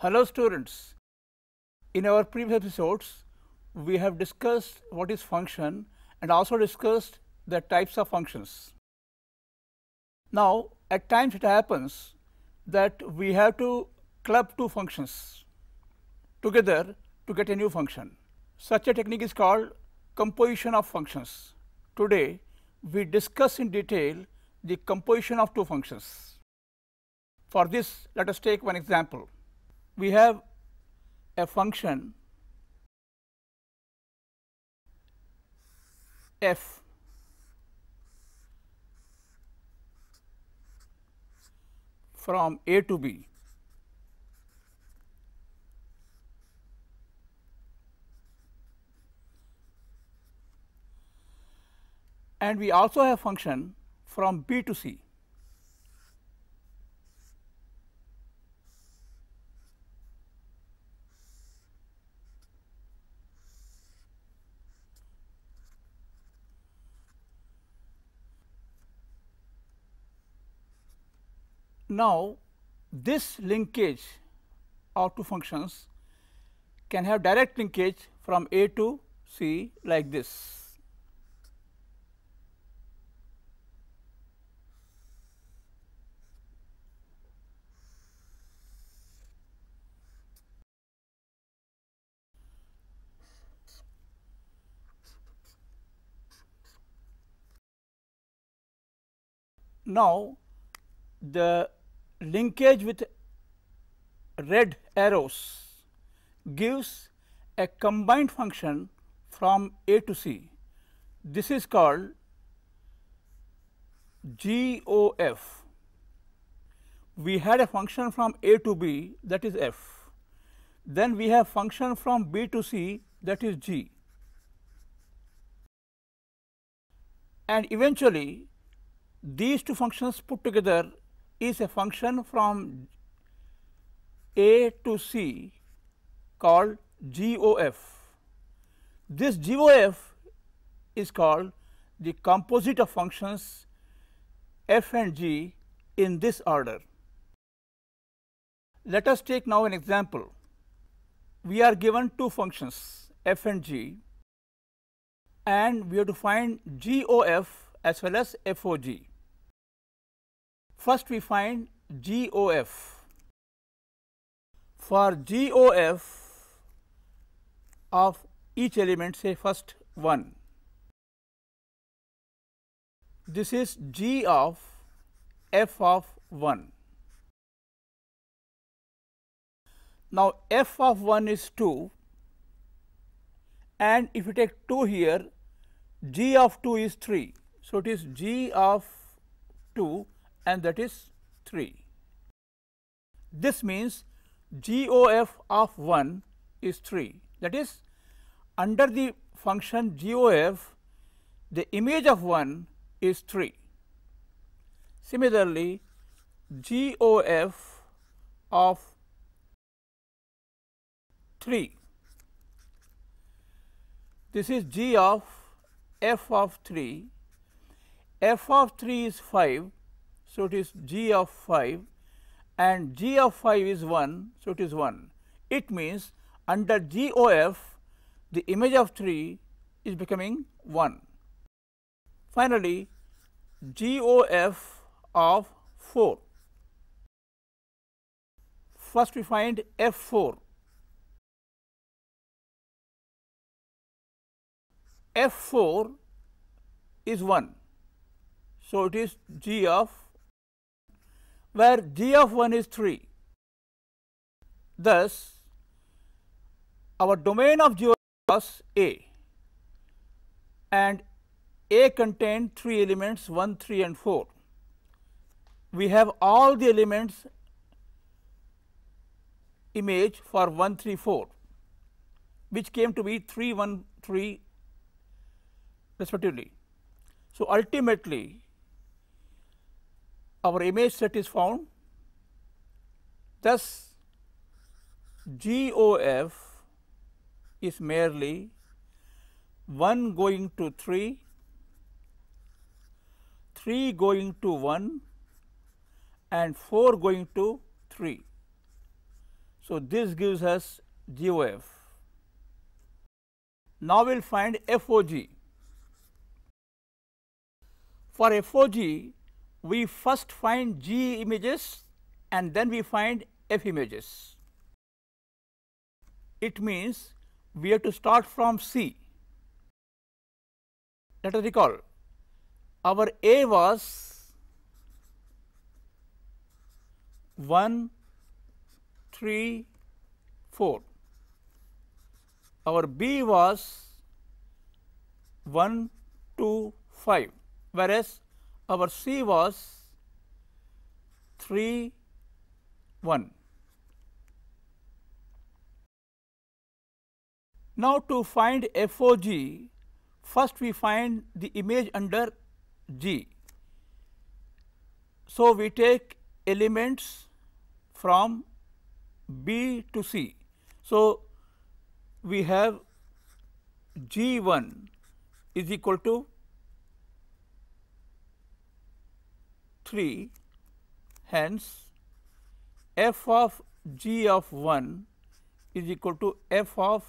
Hello students, in our previous episodes we have discussed what is function and also discussed the types of functions. Now at times it happens that we have to club two functions together to get a new function. Such a technique is called composition of functions. Today, we discuss in detail the composition of two functions. For this, let us take one example. We have a function f from a to b and we also have function from B to C. Now, this linkage of two functions can have direct linkage from A to C like this. Now, the linkage with red arrows gives a combined function from A to C. This is called GOF. We had a function from A to B that is F. Then we have function from B to C that is G. And eventually these two functions put together is a function from A to C called GOF. This GOF is called the composite of functions f and g in this order. Let us take now an example. We are given two functions f and g and we have to find GOF as well as FOG. First we find GOF. For GOF of each element say first 1, this is G of f of 1. Now, f of 1 is 2 and if you take 2 here, g of 2 is 3. So, it is g of 2 and that is 3. This means GOF of 1 is 3 that is under the function GOF the image of 1 is 3. Similarly, GOF of 3 this is G of f of 3 f of 3 is 5 so, it is g of 5 and g of 5 is 1. So, it is 1. It means under GOF the image of 3 is becoming 1. Finally, GOF of 4. First we find F 4. F 4 is 1. So, it is G of where g of 1 is 3. Thus, our domain of g was A and A contained 3 elements 1, 3 and 4. We have all the elements image for 1, 3, 4 which came to be 3, 1, 3 respectively. So, ultimately our image set is found. Thus, GOF is merely 1 going to 3, 3 going to 1 and 4 going to 3. So, this gives us GOF. Now, we will find FOG. For FOG, we first find G images and then we find F images. It means we have to start from C. Let us recall our A was 1, 3, 4. Our B was 1, 2, 5, whereas our C was 3 1. Now, to find FOG, first we find the image under G. So, we take elements from B to C. So, we have G 1 is equal to 3 hence f of g of 1 is equal to f of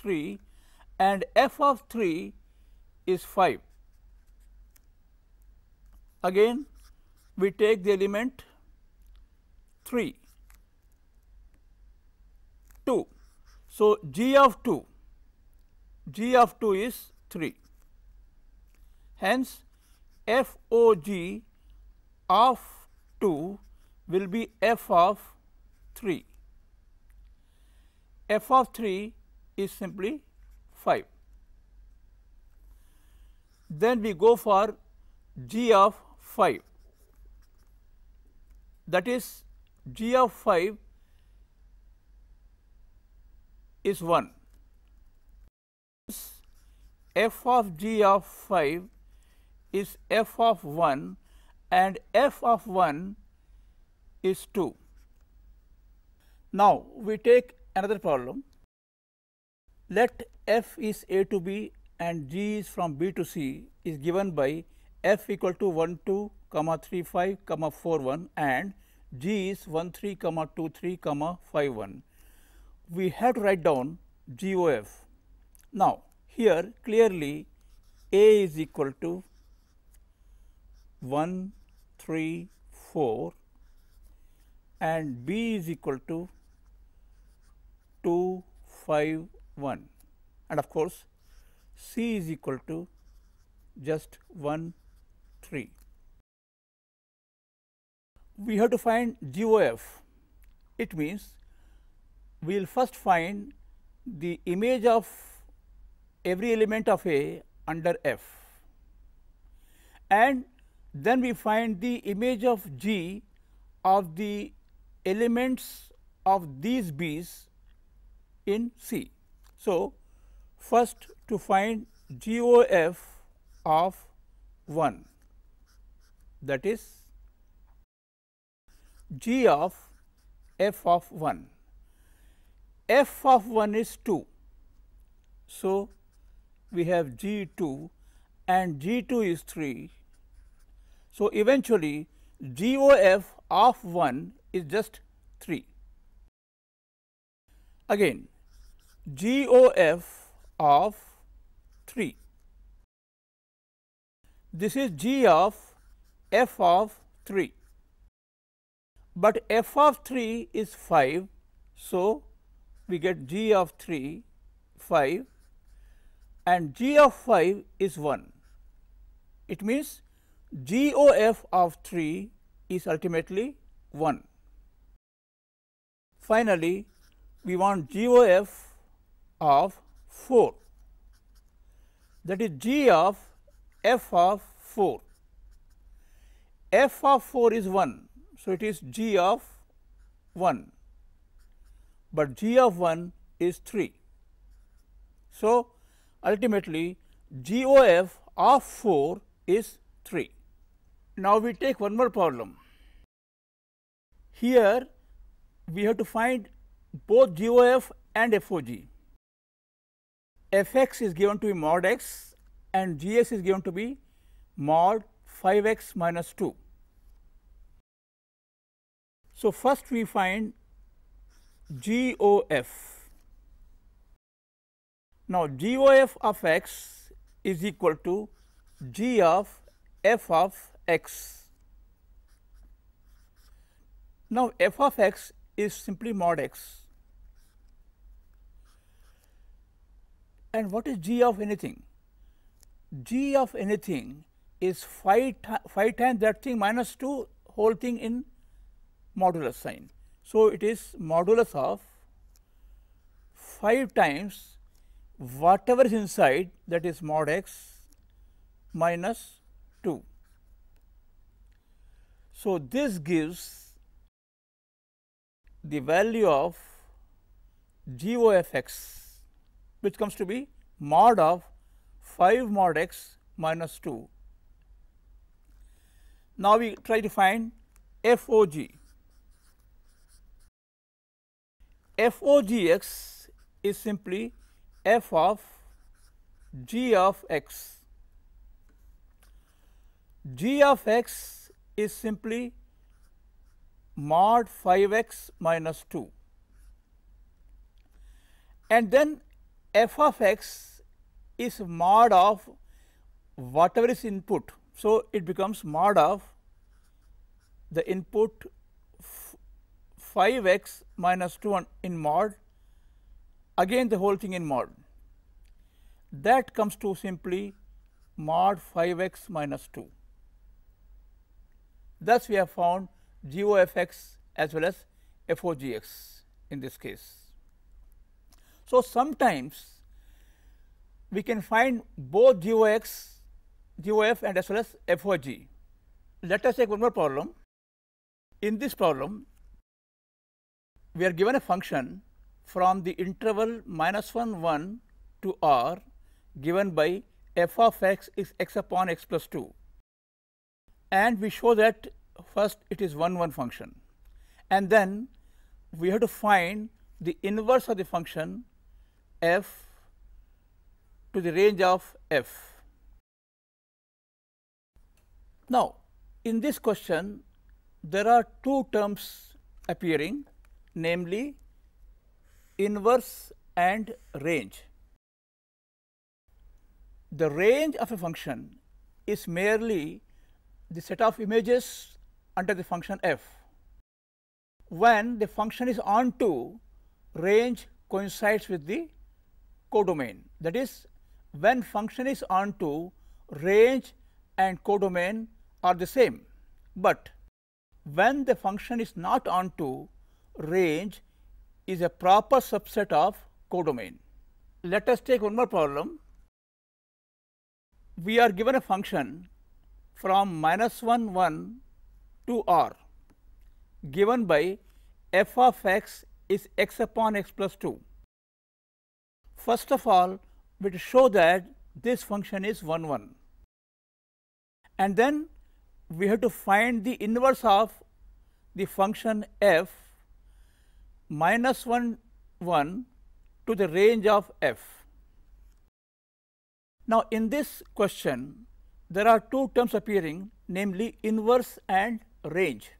3 and f of 3 is 5. Again we take the element 3 2. So, g of 2 g of 2 is 3 hence f o g of 2 will be f of 3. f of 3 is simply 5. Then we go for g of 5 that is g of 5 is 1 f of g of 5 is f of 1 and f of 1 is 2. Now, we take another problem. Let f is a to b and g is from b to c is given by f equal to 1 2 comma 3 5 comma 4 1 and g is 1 3 comma 2 3 comma 5 1. We have to write down GOF. Now, here clearly a is equal to 1, 3, 4 and B is equal to 2, 5, 1 and of course, C is equal to just 1, 3. We have to find GOF. It means we will first find the image of every element of A under F and then we find the image of G of the elements of these B's in C. So, first to find GOF of 1 that is G of f of 1. f of 1 is 2. So, we have G 2 and G 2 is 3 so, eventually GOF of 1 is just 3. Again GOF of 3. This is G of f of 3, but f of 3 is 5. So, we get g of 3 5 and g of 5 is 1. It means GOF of 3 is ultimately 1. Finally, we want GOF of 4 that is G of f of 4. f of 4 is 1. So, it is g of 1, but g of 1 is 3. So, ultimately g o f of 4 is 3. Now we take one more problem. Here we have to find both GOF and FOG. Fx is given to be mod x and Gs is given to be mod 5x minus 2. So, first we find GOF. Now, GOF of x is equal to G of f of x. Now, f of x is simply mod x. And what is g of anything? g of anything is 5, times that thing minus 2 whole thing in modulus sign. So, it is modulus of 5 times whatever is inside that is mod x minus so, this gives the value of g o f x which comes to be mod of 5 mod x minus 2. Now, we try to find f o g. f o g x is simply f of g of x. g of x is simply mod 5x minus 2 and then f of x is mod of whatever is input. So, it becomes mod of the input 5 x minus 2 in mod again the whole thing in mod that comes to simply mod 5 x minus 2. Thus, we have found GOFX as well as FOGX in this case. So, sometimes we can find both g o x, g o f and as well as FOG. Let us take one more problem. In this problem, we are given a function from the interval minus 1 1 to r given by f of x is x upon x plus 2 and we show that first it is 1 1 function and then we have to find the inverse of the function f to the range of f. Now, in this question there are two terms appearing namely inverse and range. The range of a function is merely the set of images under the function f when the function is onto range coincides with the codomain that is when function is onto range and codomain are the same but when the function is not onto range is a proper subset of codomain let us take one more problem we are given a function from minus 1 1 to r given by f of x is x upon x plus 2. First of all, we to show that this function is 1 1 and then we have to find the inverse of the function f minus 1 1 to the range of f. Now, in this question there are two terms appearing namely inverse and range.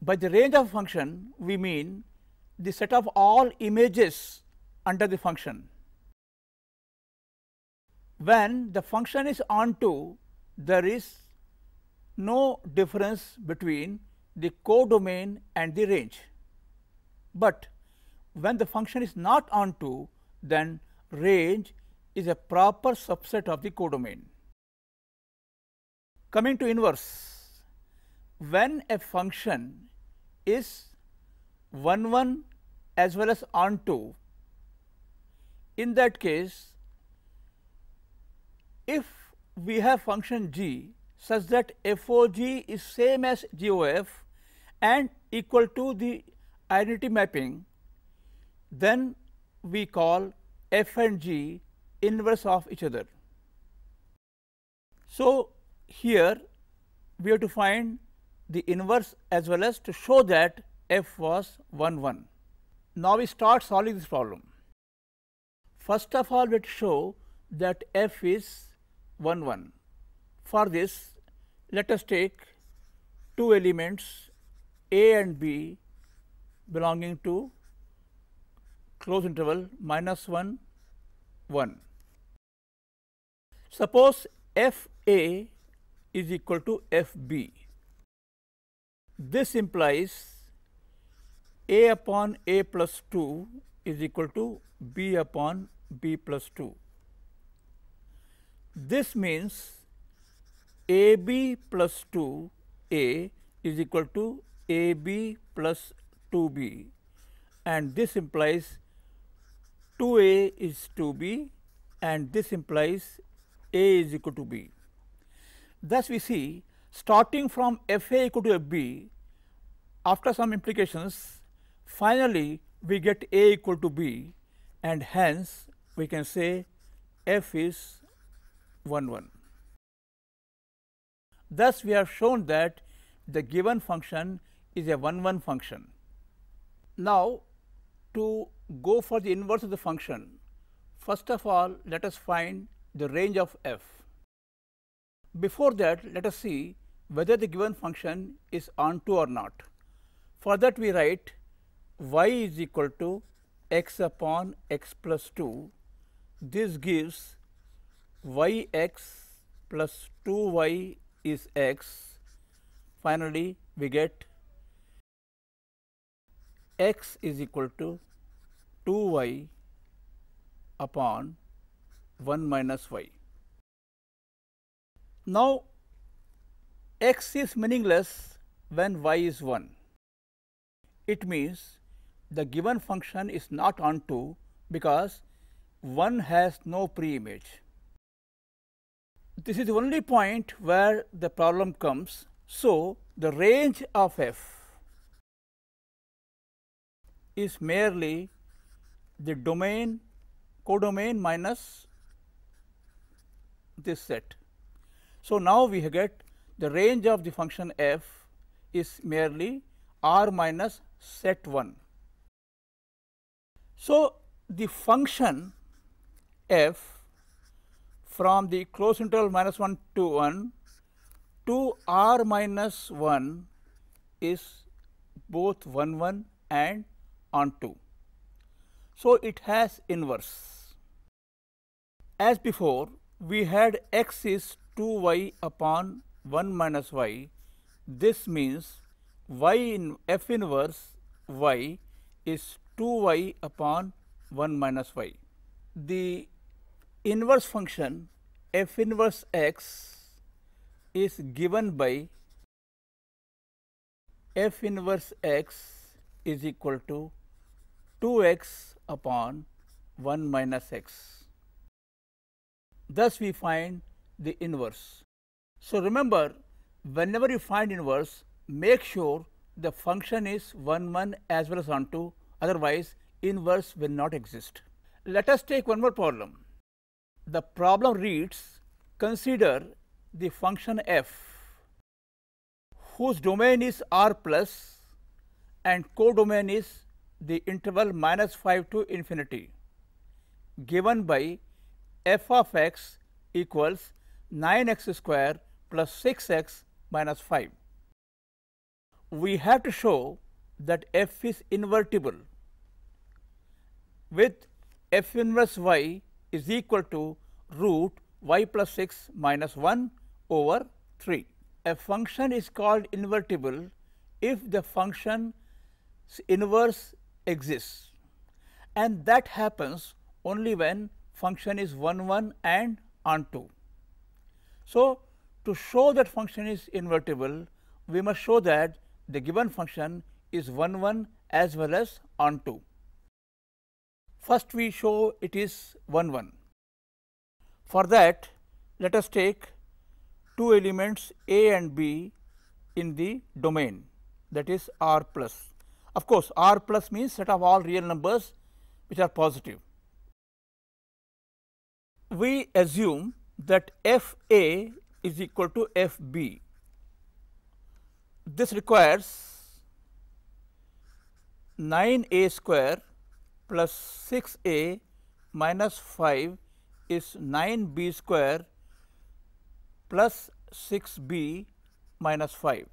By the range of function we mean the set of all images under the function. When the function is onto there is no difference between the codomain and the range. But when the function is not onto then range is a proper subset of the codomain. Coming to inverse, when a function is 1 1 as well as onto, in that case, if we have function g such that FOG is same as GOF and equal to the identity mapping, then we call f and g inverse of each other. So, here we have to find the inverse as well as to show that f was 1 1. Now, we start solving this problem. First of all, we have to show that f is 1 1. For this, let us take two elements a and b belonging to close interval minus 1 1. Suppose f a is equal to f b. This implies a upon a plus 2 is equal to b upon b plus 2. This means a b plus 2 a is equal to a b plus 2 b and this implies 2 a is 2 b and this implies a is equal to B. Thus, we see starting from F A equal to F B after some implications finally, we get A equal to B and hence we can say F is 1 1. Thus, we have shown that the given function is a 1 1 function. Now, to go for the inverse of the function, first of all let us find the range of f. Before that, let us see whether the given function is onto or not. For that, we write y is equal to x upon x plus 2. This gives y x plus 2 y is x. Finally, we get x is equal to 2 y upon 1 minus y. Now, x is meaningless when y is 1. It means the given function is not onto because 1 has no preimage. This is the only point where the problem comes. So, the range of f is merely the domain codomain minus this set. So, now we get the range of the function f is merely r minus set 1. So, the function f from the closed interval minus 1 to 1 to r minus 1 is both 1 1 and on 2. So, it has inverse. As before, we had x is 2y upon 1 minus y. This means y in f inverse y is 2y upon 1 minus y. The inverse function f inverse x is given by f inverse x is equal to 2x upon 1 minus x. Thus, we find the inverse. So, remember whenever you find inverse, make sure the function is 1 1 as well as on 2, otherwise inverse will not exist. Let us take one more problem. The problem reads, consider the function f whose domain is r plus and codomain is the interval minus 5 to infinity given by f of x equals 9x square plus 6x minus 5. We have to show that f is invertible with f inverse y is equal to root y plus 6 minus 1 over 3. A function is called invertible if the function inverse exists and that happens only when function is 1 1 and on 2. So, to show that function is invertible, we must show that the given function is 1 1 as well as on 2. First we show it is 1 1. For that let us take two elements a and b in the domain that is r plus. Of course, r plus means set of all real numbers which are positive we assume that f a is equal to f b. This requires 9 a square plus 6 a minus 5 is 9 b square plus 6 b minus 5.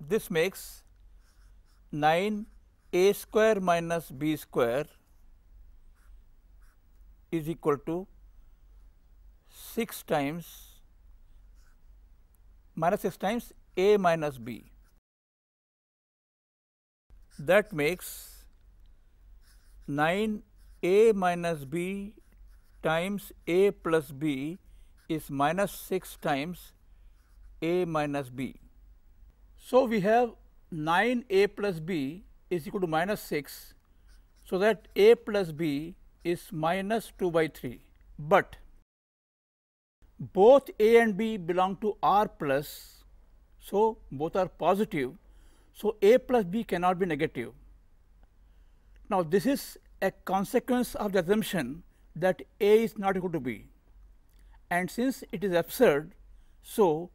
This makes 9 a square minus b square is equal to 6 times minus 6 times a minus b. That makes 9 a minus b times a plus b is minus 6 times a minus b. So, we have 9 a plus b is equal to minus 6. So, that a plus b is minus 2 by 3, but both A and B belong to R plus, so both are positive, so A plus B cannot be negative. Now, this is a consequence of the assumption that A is not equal to B and since it is absurd, so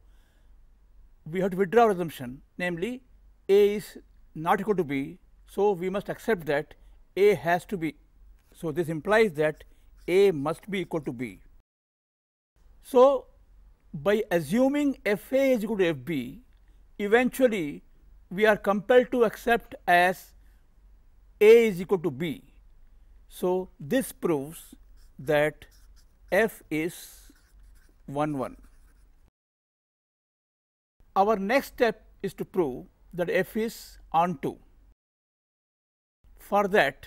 we have to withdraw assumption namely A is not equal to B, so we must accept that A has to be so, this implies that A must be equal to B. So, by assuming F A is equal to F B, eventually we are compelled to accept as A is equal to B. So, this proves that F is 1 1. Our next step is to prove that F is onto. For that,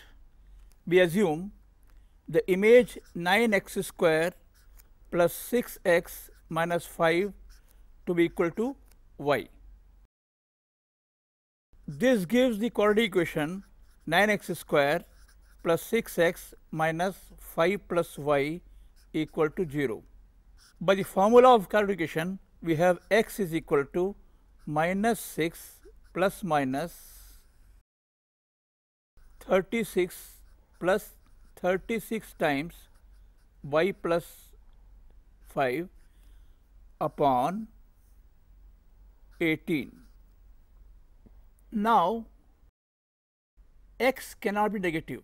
we assume the image 9x square plus 6x minus 5 to be equal to y. This gives the quadratic equation 9x square plus 6x minus 5 plus y equal to 0. By the formula of quadratic equation, we have x is equal to minus 6 plus minus 36 plus 36 times y plus 5 upon 18. Now, x cannot be negative.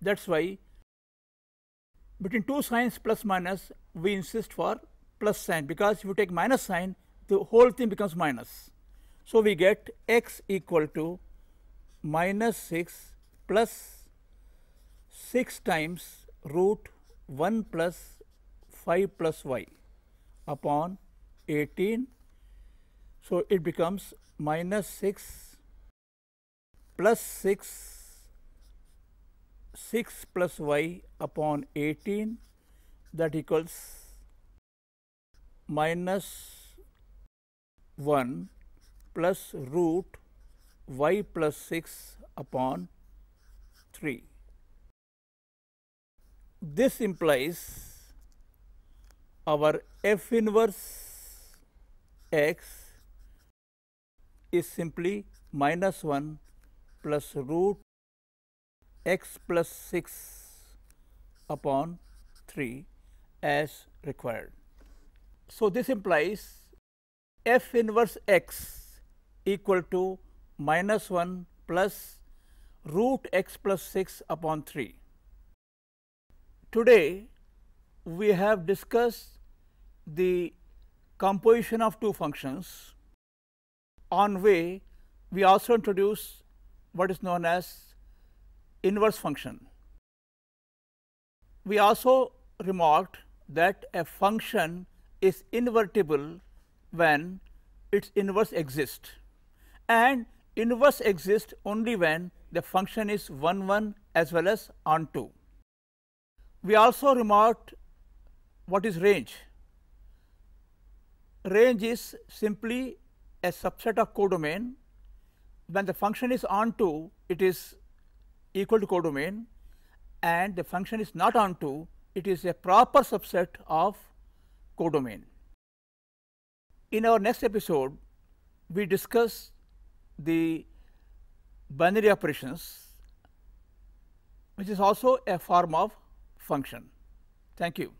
That is why between two signs plus minus we insist for plus sign because if you take minus sign the whole thing becomes minus. So, we get x equal to minus 6 plus 6 times root 1 plus 5 plus y upon 18. So, it becomes minus 6 plus 6, 6 plus y upon 18 that equals minus 1 plus root y plus 6 upon 3 this implies our f inverse x is simply minus 1 plus root x plus 6 upon 3 as required. So, this implies f inverse x equal to minus 1 plus root x plus 6 upon 3. Today we have discussed the composition of two functions. On way we also introduce what is known as inverse function. We also remarked that a function is invertible when its inverse exists and inverse exists only when the function is 1 1 as well as on 2. We also remarked what is range. Range is simply a subset of codomain. When the function is onto, it is equal to codomain and the function is not onto, it is a proper subset of codomain. In our next episode, we discuss the binary operations, which is also a form of function. Thank you.